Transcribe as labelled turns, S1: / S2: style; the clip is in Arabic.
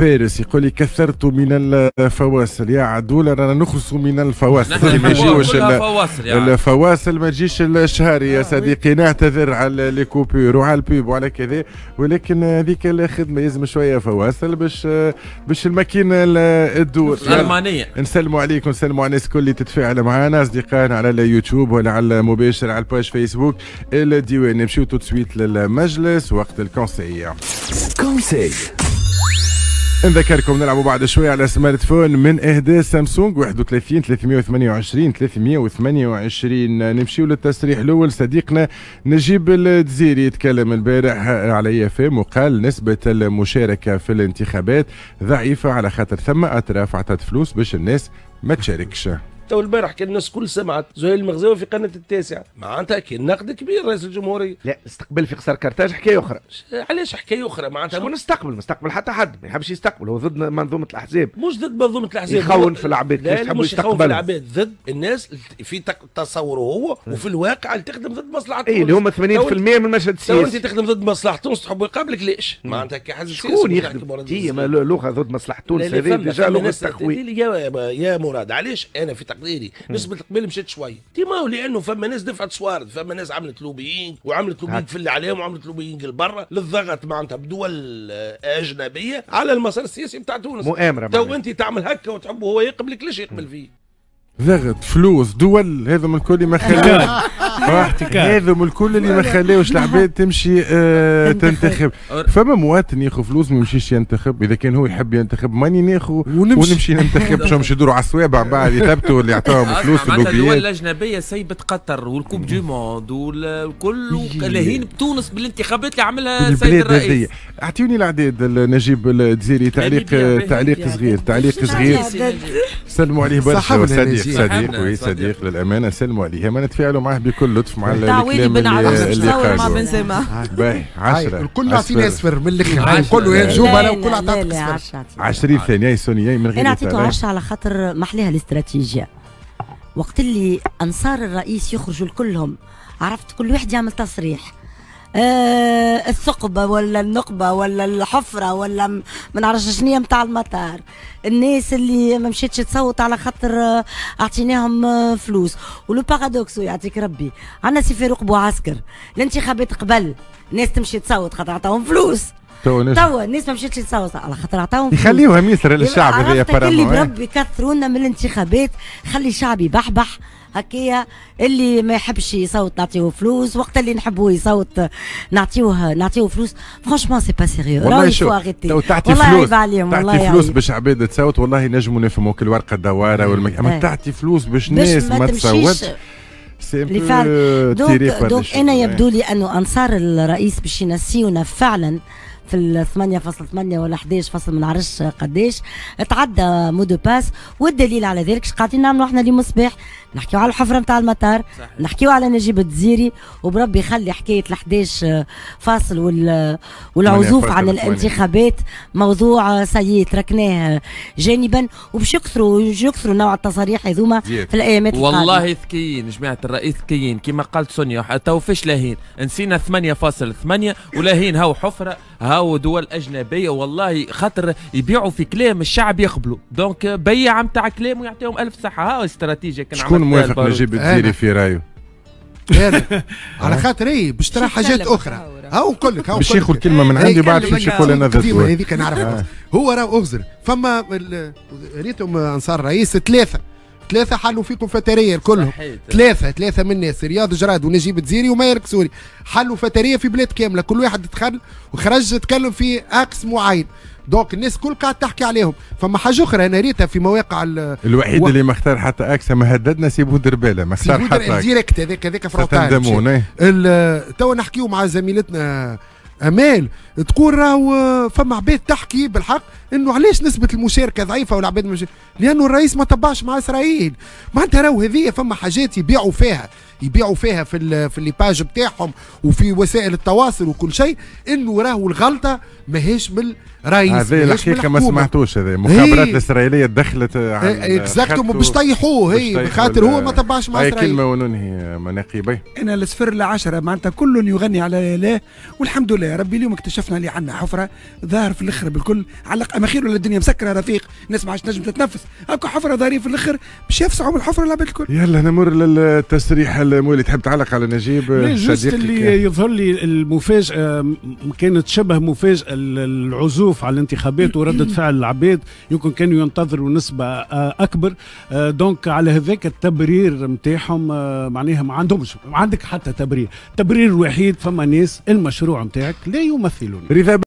S1: فارس يقول لي كثرت من الفواصل يا عدول رانا نخلصوا من الفواصل ما يجيوش الفواصل ما تجيش الشهاري يا آه، صديقي نعتذر على لي كوبور وعلى البيب وعلى كذا ولكن هذيك الخدمه لازم شويه فواصل باش باش الماكينه الدور الالمانيه نسلموا عليكم نسلموا على الناس الكل اللي تتفاعل معنا اصدقائنا على اليوتيوب ولا على المباشر على الباج فيسبوك الديوان نمشيو تو سويت للمجلس وقت الكونسي كونسي نذكركم نلعبوا بعد شوية على سمارت فون من اهداء سامسونج 31 328 328 نمشيو للتصريح الاول صديقنا نجيب الدزيري يتكلم البارح على اي وقال نسبة المشاركة في الانتخابات ضعيفة على خاطر ثم اطراف عطات فلوس باش الناس ما تشاركش تو البارح كان الناس كل سمعت زهير المغزاوي في قناه التاسعه معناتها كان نقد كبير رئيس الجمهوريه لا استقبل في قصر كرتاج حكايه اخرى علاش حكايه اخرى معناتها شكون استقبل مستقبل حتى حد ما يحبش يستقبل هو ضد منظومه الاحزاب مش ضد منظومه الاحزاب يخون في العباد كيفاش يحبوا يستقبلوا في العباد ضد الناس في تصوره هو وفي الواقع اللي تخدم ضد مصلحه اي اللي هما 80% من المشهد السياسي انت تخدم ضد مصلحه تونس تحب يقابلك ليش معناتها كحزب سياسي شكون يخدم لغه ضد مصلحه تونس هذه لغه يا مراد علاش انا في تقديري نسبه القبيل مشات شويه تيما لانه فما ناس دفعت صوارد فما ناس عملت لوبيين وعملت لوبيين في اللي عليهم وعملت لوبيين لبرا للضغط معناتها بدول آه، اجنبيه على المسار السياسي بتاع تونس مؤامره تو انت تعمل هكا وتحب هو يقبلك ليش يقبل فيه ضغط فلوس دول هذا من كل ما خلاني هذم الكل اللي ما خلاوش العباد تمشي آه، تنتخب فما مواطن ياخذ فلوس ما يمشيش ينتخب اذا كان هو يحب ينتخب ماني ناخذ ونمشي ننتخب باش نمشي يدوروا على الصوابع بعد يثبتوا اللي عطاهم فلوس اللوبيات الاجنبيه سيبت قطر والكوب دي موند والكل لهين بتونس بالانتخابات اللي عملها السيد الرئيس اعطيوني العداد نجيب الجزيري تعليق تعليق صغير تعليق صغير سلموا عليه برشا صديق صديق وي صديق للامانه سلموا عليه ما نتفاعلوا معاه بكل لطف مع الكلام اللي, اللي قالوا مع بنزيما باهي 10 الكل يعطينا اصفر من الاخر الكل يا نجوم انا الكل عطاتك اصفر 20 ثانيه يا سونيا من غير انا اعطيته 10
S2: على خاطر ما احلاها الاستراتيجيه وقت اللي انصار الرئيس يخرجوا لكلهم عرفت كل واحد يعمل تصريح آه الثقبه ولا النقبه ولا الحفره ولا ما نعرفش شنو نتاع المطار الناس اللي ما مشيتش تصوت على خاطر آه، اعطيناهم آه، فلوس ولو بارادوكس يعطيك ربي عندنا سي فاروق بوعسكر الانتخابات قبل الناس تمشي تصوت خاطر عطاهم فلوس توا الناس ما مشاتش تصوت على خاطر عطاهم يخليوها ميسر للشعب هذايا فرنسا اللي بربي كثرونا من الانتخابات خلي الشعب يبحبح هكايا اللي ما يحبش يصوت نعطيه فلوس وقت اللي نحبوه يصوت نعطيوه نعطيوه فلوس فرانشمون سي با سيريو والله شو لو تعطي فلوس تعطي فلوس يعني.
S1: باش عباد تصوت والله نجموا نفهموك الورقه دواره والمك... إيه. اما تعطي فلوس باش ناس ما, ما تصوتش اللي فعل دونك, دونك انا يبدو لي
S2: انه انصار الرئيس باش ينسيونا فعلا في ال 8.8 ولا 11 فاصل ما نعرفش قداش تعدى مودو باس والدليل على ذلك قاعدين نعملوا احنا اليوم الصباح نحكيو على الحفره نتاع المطار نحكيو على نجيب الجزيري وبربي يخلي حكايه ال 11 فاصل وال والعزوف عن الانتخابات موضوع سيء تركناه جانبا وباش يكثروا يكثروا نوع التصاريح هذوما في الايامات والله
S1: ذكيين جماعه الرئيس ذكيين كما قالت سونيا تو فاش لاهين نسينا 8.8 ولاهين هاو حفره هاو دول اجنبيه والله خاطر يبيعوا في كلام الشعب يقبلوا دونك بيع نتاع كلام ويعطيهم الف صحه هاو استراتيجيه كان شكون موافق نجيب الديري في رايه على خاطر ايه باش ترى حاجات اخرى هاو نقول لك باش ياخذ كلمه من إيه، عندي بعد باش يقول انا ذا هذيك آه. هو راه اغزر فما ريتهم انصار رئيس ثلاثه ثلاثه حلوا فيكم فتريه كلهم ثلاثه ثلاثه من الناس رياض جراد ونجيب تزيري وماير كسوري حلوا فتريه في بلاد كامله كل واحد دخل وخرج تكلم في أكس معين دونك الناس كل قاعد تحكي عليهم فما حاجه اخرى انا ريتها في مواقع الوحيد و... اللي ما اختار حتى اكسا ما هددنا سي دربالة ما اختار حتى ديريكت هذاك هذاك فرونتال إيه. تو نحكيو مع زميلتنا امال تقول راهو آه، فما عباد تحكي بالحق انه علاش نسبه المشاركه ضعيفه والعباد مش لانه الرئيس ما طبعش مع اسرائيل معناتها راهو هذه فما حاجات يبيعوا فيها يبيعوا فيها في في الليباج بتاعهم وفي وسائل التواصل وكل شيء انه راهو الغلطه ماهيش من الرئيس هذه الحقيقه ما سمعتوش هذا المخابرات الاسرائيليه دخلت اكزاكتوم باش طيحوه هي خاطر هو ما تبعش مع اسرائيل كلمه وننهي مناقبي انا الصفر العشره معناتها كل يغني على لا والحمد لله ربي اليوم اكتشفنا اللي عندنا حفره ظاهر في الاخر بالكل على اماخير ولا الدنيا مسكره رفيق الناس ما عادش تنجم تتنفس هاكو حفره ظاهرين في الاخر باش يفسحوا بالحفره العباد الكل يلا نمر للتسريح مولي تحب تعلق على نجيب صديقك اللي يظهر لي المفاجاه كانت شبه مفاجاه العزوف على الانتخابات ورده فعل العباد يمكن كانوا ينتظروا نسبه آه، اكبر آه، دونك على هذاك التبرير نتاعهم آه، معناها ما عندهمش ما عندك حتى تبرير تبرير وحيد فما ناس المشروع نتاعك لا يمثلون